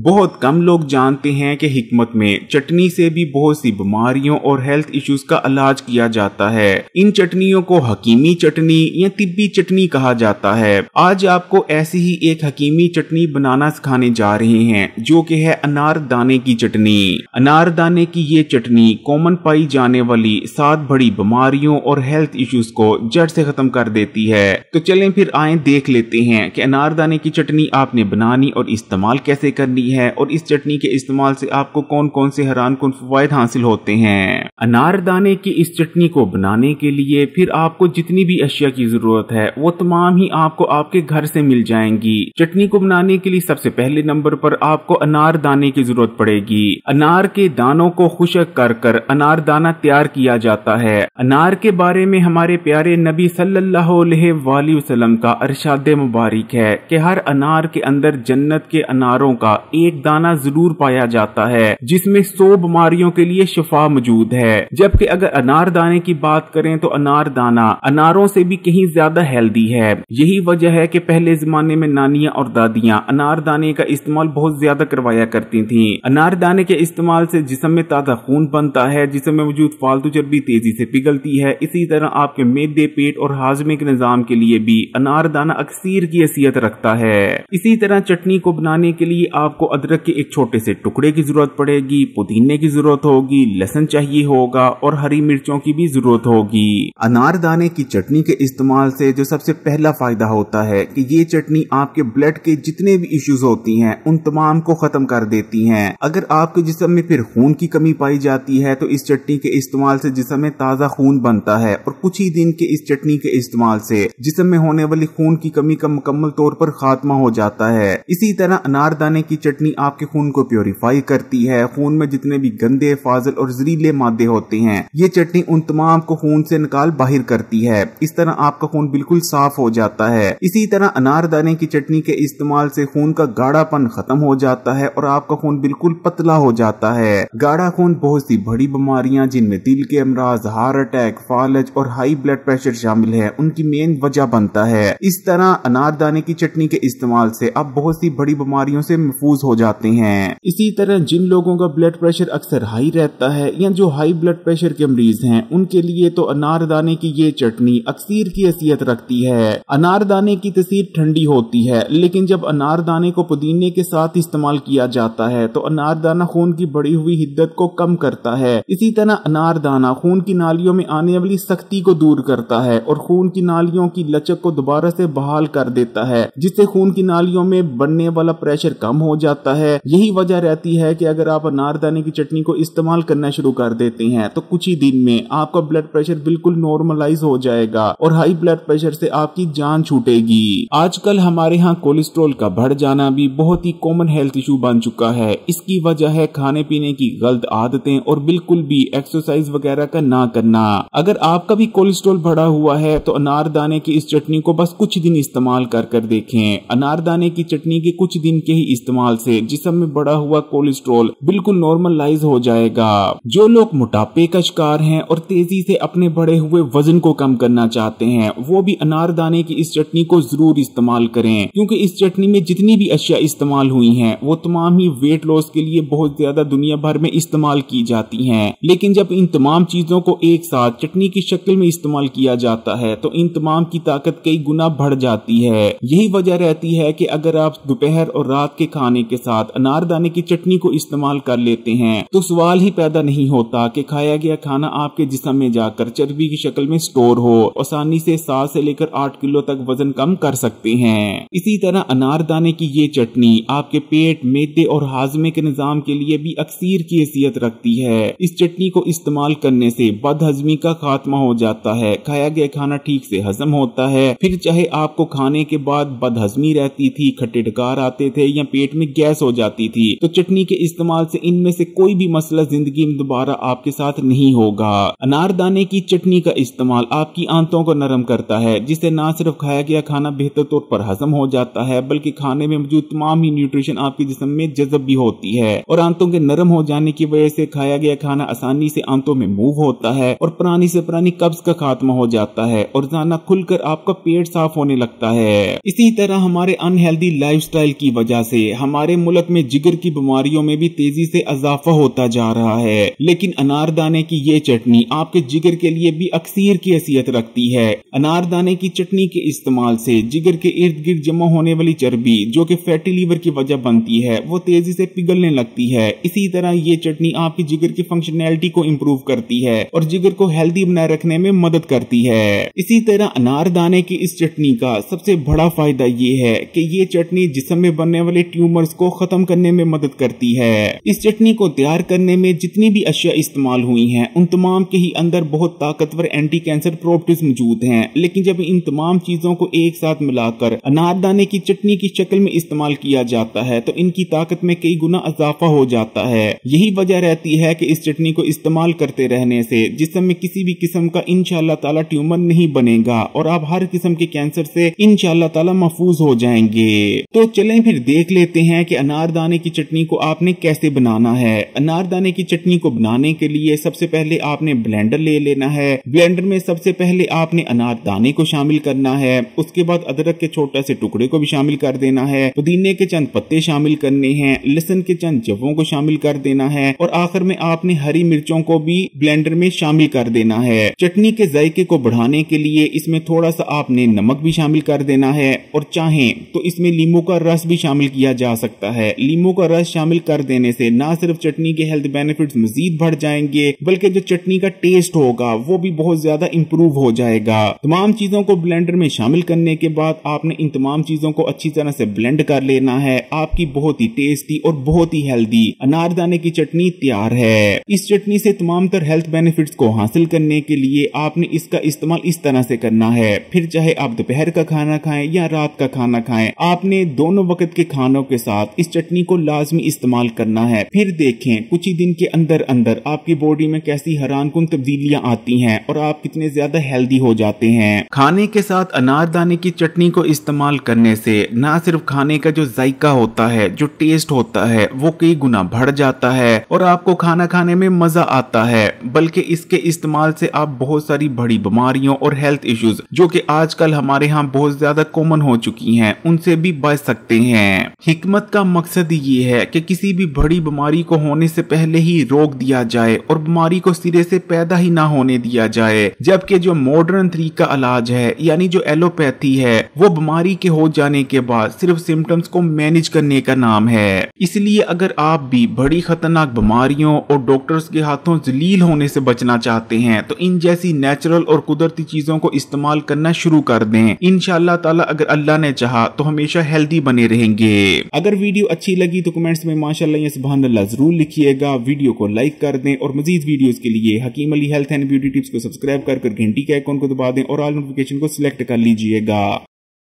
बहुत कम लोग जानते हैं कि हिकमत में चटनी से भी बहुत सी बीमारियों और हेल्थ इश्यूज का इलाज किया जाता है इन चटनियों को हकीमी चटनी या तिब्बी चटनी कहा जाता है आज आपको ऐसी ही एक हकीमी चटनी बनाना सिखाने जा रहे हैं जो कि है अनार दाने की चटनी अनारदाने की ये चटनी कॉमन पाई जाने वाली सात बड़ी बीमारियों और हेल्थ इश्यूज को जड़ से खत्म कर देती है तो चले फिर आए देख लेते हैं की अनारदाने की चटनी आपने बनानी और इस्तेमाल कैसे करनी ज़रूरी है और इस चटनी के इस्तेमाल से आपको कौन कौन से हैरान कन फायदे हासिल होते हैं अनारदाने की इस चटनी को बनाने के लिए फिर आपको जितनी भी अशिया की ज़रूरत है वो तमाम ही आपको आपके घर से मिल जाएंगी चटनी को बनाने के लिए सबसे पहले नंबर पर आपको अनार दाने की जरूरत पड़ेगी अनार के दानों को खुशक कर कर अनार दाना तैयार किया जाता है अनार के बारे में हमारे प्यारे नबी सल्लल्लाहु अलैहि वसल्लम का अरशाद मुबारक है कि हर अनार के अंदर जन्नत के अनारों का एक दाना जरूर पाया जाता है जिसमें सौ बीमारियों के लिए शफा मौजूद है जबकि अगर अनार दाने की बात करें तो अनार दाना अनारों से भी कहीं ज्यादा हेल्दी है यही वजह है कि पहले जमाने में नानिया और दादिया अनार दाने का इस्तेमाल बहुत ज्यादा करवाया करती थी अनार दाने के इस्तेमाल से जिसम में ताजा खून बनता है जिसम में मौजूद फालतू चर्बी तेजी से पिघलती है इसी तरह आपके मेदे पेट और हाजमे के निजाम के लिए भी अनार दाना अक्सर की हैसियत रखता है इसी तरह चटनी को बनाने के लिए आपको आपको अदरक के एक छोटे से टुकड़े की ज़रूरत पड़ेगी पुदीने की ज़रूरत होगी लहसन चाहिए होगा और हरी मिर्चों की भी ज़रूरत होगी अनारदाने की चटनी के इस्तेमाल से जो सबसे पहला फ़ायदा होता है कि ये चटनी आपके ब्लड के जितने भी इश्यूज होती हैं उन तमाम को ख़त्म कर देती हैं अगर आपके जिसम में फिर खून की कमी पाई जाती है तो इस चटनी के इस्तेमाल से जिसम में ताज़ा खून बनता है और कुछ ही दिन के इस चटनी के इस्तेमाल से जिसम में होने वाली खून की कमी का मुकम्मल तौर पर खात्मा हो जाता है इसी तरह अनारदाने की चटनी चटनी आपके खून को प्योरीफाई करती है खून में जितने भी गंदे फाजल और जहरीले मादे होते हैं ये चटनी उन तमाम को खून से निकाल बाहर करती है इस तरह आपका खून बिल्कुल साफ हो जाता है इसी तरह अनारदाने की चटनी के इस्तेमाल से खून का गाढ़ापन खत्म हो जाता है और आपका खून बिल्कुल पतला हो जाता है गाढ़ा खून बहुत सी बड़ी बीमारियां जिनमें दिल के अमराज हार्ट अटैक फालज और हाई ब्लड प्रेशर शामिल है उनकी मेन वजह बनता है इस तरह अनारदाने की चटनी के इस्तेमाल से आप बहुत सी बड़ी बीमारियों से महफूज हो जाते हैं इसी तरह जिन लोगों का ब्लड प्रेशर अक्सर हाई रहता है या जो हाई ब्लड प्रेशर के मरीज हैं उनके लिए तो अनारदाने की ये चटनी अक्सर की हैसियत रखती है अनारदाने की तस्वीर ठंडी होती है लेकिन जब अनारदाने को पुदीने के साथ इस्तेमाल किया जाता है तो अनारदाना खून की बढ़ी हुई हिद्दत को कम करता है इसी तरह अनारदाना खून की नालियों में आने वाली सख्ती को दूर करता है और खून की नालियों की लचक को दोबारा से बहाल कर देता है जिससे खून की नालियों में बनने वाला प्रेशर कम हो जाता है यही वजह रहती है कि अगर आप अनारदाने की चटनी को इस्तेमाल करना शुरू कर देते हैं तो कुछ ही दिन में आपका ब्लड प्रेशर बिल्कुल नॉर्मलाइज हो जाएगा और हाई ब्लड प्रेशर से आपकी जान छूटेगी आजकल हमारे यहाँ कोलेस्ट्रोल का बढ़ जाना भी बहुत ही कॉमन हेल्थ इशू बन चुका है इसकी वजह है खाने पीने की गलत आदतें और बिल्कुल भी एक्सरसाइज वगैरह का ना करना अगर आपका भी कोलेस्ट्रोल बढ़ा हुआ है तो अनारदाने की इस चटनी को बस कुछ दिन इस्तेमाल कर कर देखें अनारदाने की चटनी के कुछ दिन के ही इस्तेमाल इस्तेमाल से जिसम में बढ़ा हुआ कोलेस्ट्रॉल बिल्कुल नॉर्मलाइज हो जाएगा जो लोग मोटापे का शिकार हैं और तेजी से अपने बढ़े हुए वजन को कम करना चाहते हैं वो भी अनारदाने की इस चटनी को जरूर इस्तेमाल करें क्योंकि इस चटनी में जितनी भी अशिया इस्तेमाल हुई है वो तमाम ही वेट लॉस के लिए बहुत ज्यादा दुनिया भर में इस्तेमाल की जाती हैं लेकिन जब इन तमाम चीजों को एक साथ चटनी की शक्ल में इस्तेमाल किया जाता है तो इन तमाम की ताकत कई गुना बढ़ जाती है यही वजह रहती है कि अगर आप दोपहर और रात के खाने खाने के साथ अनारदाने की चटनी को इस्तेमाल कर लेते हैं तो सवाल ही पैदा नहीं होता कि खाया गया खाना आपके जिसम में जाकर चर्बी की शक्ल में स्टोर हो आसानी से सात से लेकर आठ किलो तक वजन कम कर सकते हैं इसी तरह अनारदाने की ये चटनी आपके पेट मेदे और हाजमे के निजाम के लिए भी अक्सर की हैसियत रखती है इस चटनी को इस्तेमाल करने से बदहजमी का खात्मा हो जाता है खाया गया खाना ठीक से हजम होता है फिर चाहे आपको खाने के बाद बदहजमी रहती थी खट्टे डकार आते थे या पेट में गैस हो जाती थी तो चटनी के इस्तेमाल से इनमें से कोई भी मसला जिंदगी में दोबारा आपके साथ नहीं होगा अनारदाने की चटनी का इस्तेमाल आपकी आंतों को नरम करता है जिससे न सिर्फ खाया गया खाना बेहतर तौर पर हजम हो जाता है बल्कि खाने में मौजूद तमाम ही न्यूट्रिशन आपके जिसम में जजब भी होती है और आंतों के नरम हो जाने की वजह से खाया गया खाना आसानी से आंतों में मूव होता है और पुरानी से पुरानी कब्ज का खात्मा हो जाता है और जाना खुलकर आपका पेट साफ होने लगता है इसी तरह हमारे अनहेल्दी लाइफ की वजह से हमारे हमारे मुल्क में जिगर की बीमारियों में भी तेजी से इजाफा होता जा रहा है लेकिन अनारदाने की ये चटनी आपके जिगर के लिए भी अक्सर की हैसियत रखती है अनारदाने की चटनी के इस्तेमाल से जिगर के इर्द गिर्द जमा होने वाली चर्बी जो कि फैटी लीवर की वजह बनती है वो तेजी से पिघलने लगती है इसी तरह ये चटनी आपकी जिगर की फंक्शनैलिटी को इम्प्रूव करती है और जिगर को हेल्थी बनाए रखने में मदद करती है इसी तरह अनारदाने की इस चटनी का सबसे बड़ा फायदा ये है की ये चटनी जिसम में बनने वाले ट्यूमर को खत्म करने में मदद करती है इस चटनी को तैयार करने में जितनी भी अशिया इस्तेमाल हुई हैं उन तमाम के ही अंदर बहुत ताकतवर एंटी कैंसर प्रोपर्टीज मौजूद हैं लेकिन जब इन तमाम चीजों को एक साथ मिलाकर अनारदाने की चटनी की शक्ल में इस्तेमाल किया जाता है तो इनकी ताकत में कई गुना इजाफा हो जाता है यही वजह रहती है की इस चटनी को इस्तेमाल करते रहने से जिसम में किसी भी किस्म का इनशाला तला ट्यूमर नहीं बनेगा और आप हर किस्म के कैंसर से इनशाला तला महफूज हो जाएंगे तो चले फिर देख लेते हैं है कि अनारदाने की चटनी को आपने कैसे बनाना है अनारदाने की चटनी को बनाने के लिए सबसे पहले आपने ब्लेंडर ले लेना है ब्लेंडर में सबसे पहले आपने अनारदाने को शामिल करना है उसके बाद अदरक के छोटा से टुकड़े को भी शामिल कर देना है पुदीने के चंद पत्ते शामिल करने हैं लहसन के चंद जवों को शामिल कर देना है और आखिर में आपने हरी मिर्चों को भी ब्लेंडर में शामिल कर देना है चटनी के जायके को बढ़ाने के लिए इसमें थोड़ा सा आपने नमक भी शामिल कर देना है और चाहे तो इसमें लींबू का रस भी शामिल किया जा सकता सकता है लीमो का रस शामिल कर देने से ना सिर्फ चटनी के हेल्थ बेनिफिट मजीद बढ़ जाएंगे बल्कि जो चटनी का टेस्ट होगा वो भी बहुत ज्यादा इम्प्रूव हो जाएगा तमाम चीजों को ब्लेंडर में शामिल करने के बाद आपने इन तमाम चीजों को अच्छी तरह से ब्लेंड कर लेना है आपकी बहुत ही टेस्टी और बहुत ही हेल्दी अनारदाने की चटनी तैयार है इस चटनी से तमाम तर हेल्थ बेनिफिट को हासिल करने के लिए आपने इसका इस्तेमाल इस तरह से करना है फिर चाहे आप दोपहर का खाना खाएं या रात का खाना खाएं आपने दोनों वक्त के खानों के साथ साथ इस चटनी को लाजमी इस्तेमाल करना है फिर देखें कुछ ही दिन के अंदर अंदर आपकी बॉडी में कैसी हैरान कन तब्दीलियाँ आती हैं और आप कितने ज्यादा हेल्दी हो जाते हैं खाने के साथ अनारदाने की चटनी को इस्तेमाल करने से न सिर्फ खाने का जो जायका होता है जो टेस्ट होता है वो कई गुना बढ़ जाता है और आपको खाना खाने में मजा आता है बल्कि इसके इस्तेमाल से आप बहुत सारी बड़ी बीमारियों और हेल्थ इश्यूज जो कि आजकल हमारे यहाँ बहुत ज्यादा कॉमन हो चुकी हैं उनसे भी बच सकते हैं हिकमत मत का मकसद ये है कि किसी भी बड़ी बीमारी को होने से पहले ही रोक दिया जाए और बीमारी को सिरे से पैदा ही ना होने दिया जाए जबकि जो मॉडर्न तरीका इलाज है यानी जो एलोपैथी है वो बीमारी के हो जाने के बाद सिर्फ सिम्टम्स को मैनेज करने का नाम है इसलिए अगर आप भी बड़ी खतरनाक बीमारियों और डॉक्टर्स के हाथों जलील होने से बचना चाहते हैं तो इन जैसी नेचुरल और कुदरती चीजों को इस्तेमाल करना शुरू कर दें इनशाला ताला अगर अल्लाह ने चाहा तो हमेशा हेल्दी बने रहेंगे अगर अगर वीडियो अच्छी लगी तो कमेंट्स में माशाला या जरूर लिखिएगा वीडियो को लाइक कर दें और मजीद वीडियोज के लिए Hakeem Ali health and beauty tips को सब्सक्राइब कर घंटी के आइकॉन को दबा दें और ऑल नोटिफिकेशन को सिलेक्ट कर लीजिएगा